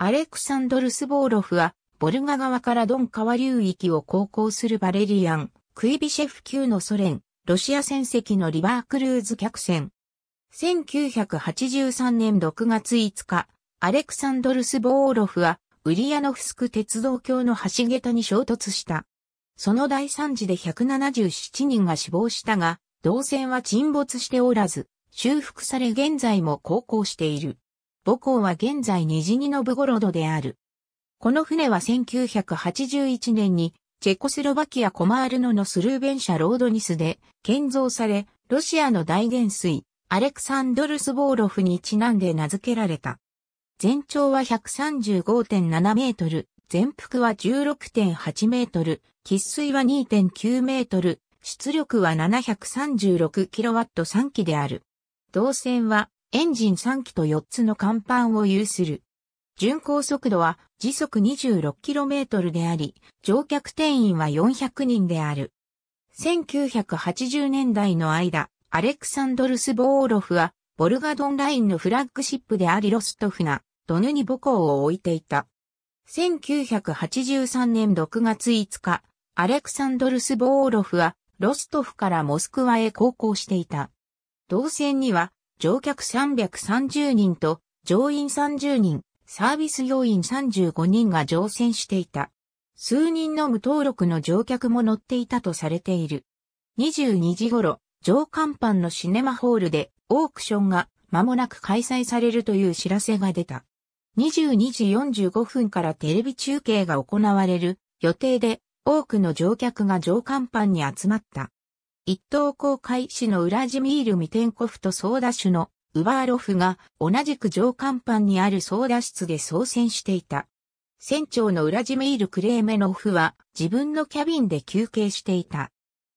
アレクサンドル・スボーロフは、ボルガ川からドン川流域を航行するバレリアン、クイビシェフ級のソ連、ロシア船籍のリバークルーズ客船。1983年6月5日、アレクサンドル・スボーロフは、ウリアノフスク鉄道橋の橋桁に衝突した。その大惨事で177人が死亡したが、動線は沈没しておらず、修復され現在も航行している。母港は現在ニジニノブゴロドである。この船は1981年にチェコスロバキアコマールノのスルーベンシャロードニスで建造され、ロシアの大元帥、アレクサンドルス・ボーロフにちなんで名付けられた。全長は135.7メートル、全幅は16.8メートル、喫水は2.9メートル、出力は736キロワット3機である。動線はエンジン3機と4つの甲板を有する。巡航速度は時速 26km であり、乗客定員は400人である。1980年代の間、アレクサンドルス・ボーロフは、ボルガドンラインのフラッグシップでありロストフナ、ドヌに母校を置いていた。1983年6月5日、アレクサンドルス・ボーロフは、ロストフからモスクワへ航行していた。動線には、乗客330人と乗員30人、サービス要員35人が乗船していた。数人の無登録の乗客も乗っていたとされている。22時頃、上甲板のシネマホールでオークションが間もなく開催されるという知らせが出た。22時45分からテレビ中継が行われる予定で多くの乗客が上甲板に集まった。一等航海士のウラジミール・ミテンコフと操舵手のウバーロフが同じく上甲板にある操舵室で操船していた。船長のウラジミール・クレーメノフは自分のキャビンで休憩していた。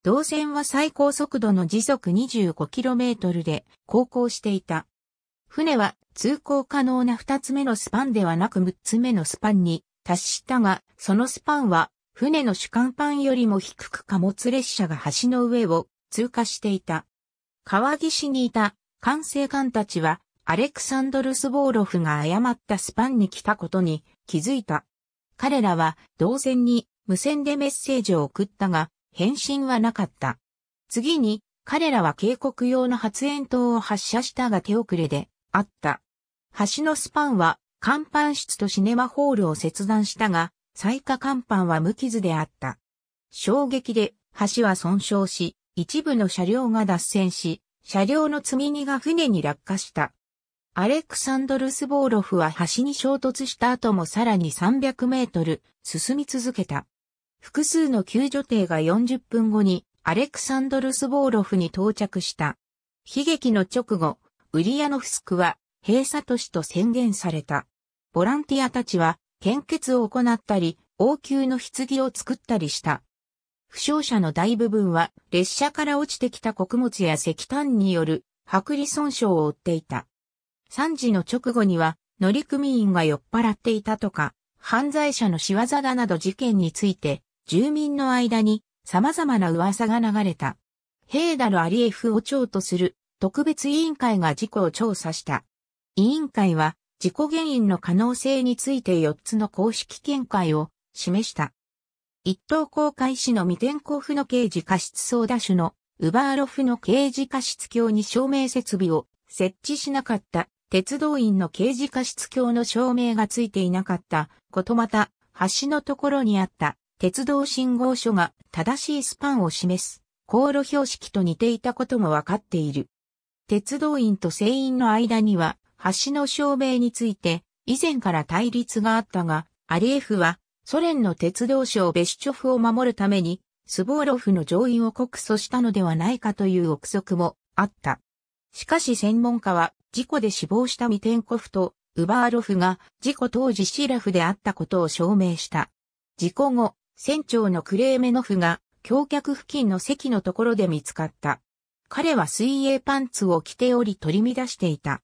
動船は最高速度の時速 25km で航行していた。船は通行可能な2つ目のスパンではなく6つ目のスパンに達したが、そのスパンは船の主甲板よりも低く貨物列車が橋の上を通過していた。川岸にいた管制官たちは、アレクサンドル・スボーロフが誤ったスパンに来たことに気づいた。彼らは同線に無線でメッセージを送ったが、返信はなかった。次に、彼らは警告用の発煙筒を発射したが手遅れであった。橋のスパンは、甲板室とシネマホールを切断したが、最下甲板は無傷であった。衝撃で橋は損傷し、一部の車両が脱線し、車両の積み荷が船に落下した。アレクサンドル・スボーロフは橋に衝突した後もさらに300メートル進み続けた。複数の救助艇が40分後にアレクサンドル・スボーロフに到着した。悲劇の直後、ウリアノフスクは閉鎖都市と宣言された。ボランティアたちは献血を行ったり、王宮の棺を作ったりした。負傷者の大部分は列車から落ちてきた穀物や石炭による剥離損傷を負っていた。3時の直後には乗組員が酔っ払っていたとか、犯罪者の仕業だなど事件について住民の間に様々な噂が流れた。ヘーダル・アリエフを長とする特別委員会が事故を調査した。委員会は事故原因の可能性について4つの公式見解を示した。一等航海士の未転校負の刑事過失操舵手のウバーロフの刑事過失教に証明設備を設置しなかった鉄道員の刑事過失教の証明がついていなかったことまた橋のところにあった鉄道信号書が正しいスパンを示す航路標識と似ていたこともわかっている。鉄道員と船員の間には橋の証明について、以前から対立があったが、アリエフは、ソ連の鉄道省ベシチョフを守るために、スボーロフの乗員を告訴したのではないかという憶測もあった。しかし専門家は、事故で死亡したミテンコフとウバーロフが事故当時シラフであったことを証明した。事故後、船長のクレーメノフが橋脚付近の席のところで見つかった。彼は水泳パンツを着ており取り乱していた。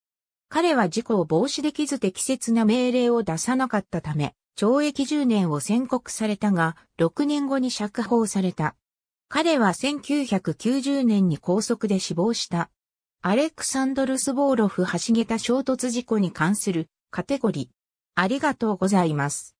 彼は事故を防止できず適切な命令を出さなかったため、懲役10年を宣告されたが、6年後に釈放された。彼は1990年に拘束で死亡した。アレクサンドル・スボーロフ橋桁衝突事故に関するカテゴリー。ありがとうございます。